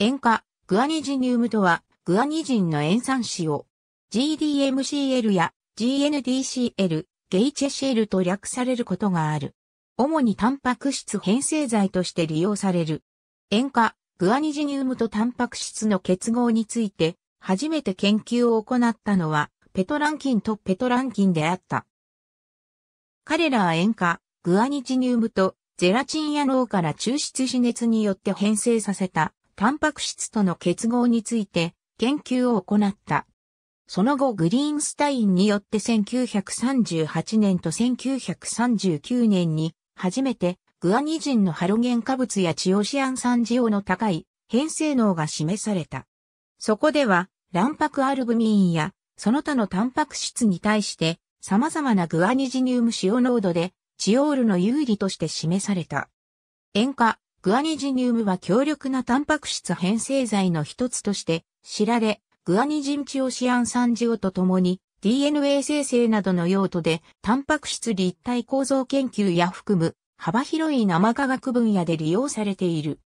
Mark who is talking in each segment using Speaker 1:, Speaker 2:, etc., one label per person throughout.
Speaker 1: 塩化、グアニジニウムとは、グアニジンの塩酸子を GDMCL や GNDCL、ゲイチェシェルと略されることがある。主にタンパク質変成剤として利用される。塩化、グアニジニウムとタンパク質の結合について、初めて研究を行ったのは、ペトランキンとペトランキンであった。彼らは塩化、グアニジニウムとゼラチンや脳から抽出し熱によって変成させたタンパク質との結合について研究を行った。その後グリーンスタインによって1938年と1939年に初めてグアニジンのハロゲン化物やチオシアン酸ジオの高い変性能が示された。そこでは卵白アルブミンやその他のタンパク質に対して様々なグアニジニウム塩濃度でチオールの有利として示された。塩化、グアニジニウムは強力なタンパク質変成剤の一つとして知られ、グアニジンチオシアン酸ジオと共に DNA 生成などの用途で、タンパク質立体構造研究や含む幅広い生化学分野で利用されている。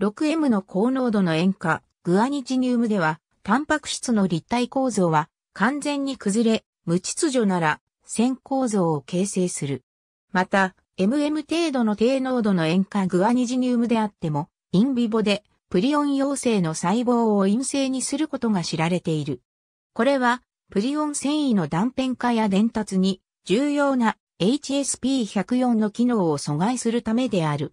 Speaker 1: 6M の高濃度の塩化、グアニジニウムでは、タンパク質の立体構造は完全に崩れ、無秩序なら、線構造を形成する。また、MM 程度の低濃度の塩化グアニジニウムであっても、インビボでプリオン陽性の細胞を陰性にすることが知られている。これは、プリオン繊維の断片化や伝達に重要な HSP104 の機能を阻害するためである。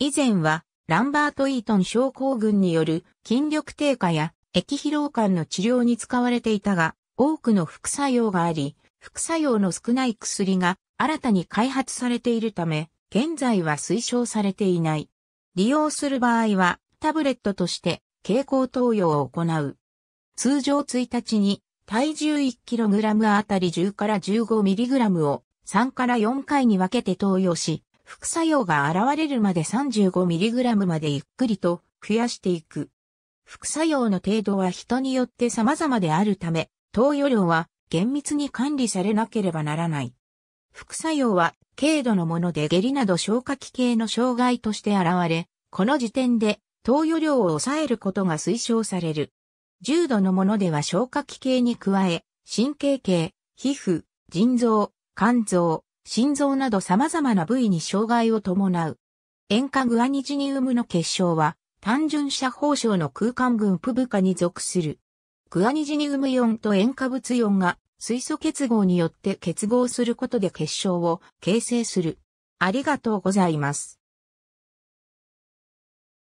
Speaker 1: 以前は、ランバート・イートン症候群による筋力低下や液疲労感の治療に使われていたが、多くの副作用があり、副作用の少ない薬が新たに開発されているため、現在は推奨されていない。利用する場合は、タブレットとして蛍光投与を行う。通常1日に体重 1kg あたり10から 15mg を3から4回に分けて投与し、副作用が現れるまで 35mg までゆっくりと増やしていく。副作用の程度は人によって様々であるため、投与量は厳密に管理されなければならない。副作用は軽度のもので下痢など消化器系の障害として現れ、この時点で投与量を抑えることが推奨される。重度のものでは消化器系に加え、神経系、皮膚、腎臓、肝臓、心臓など様々な部位に障害を伴う。塩化グアニジニウムの結晶は、単純射放症の空間群プブ化に属する。グアニジニウムイオンと塩化物イオンが水素結合によって結合することで結晶を形成する。ありがとうございます。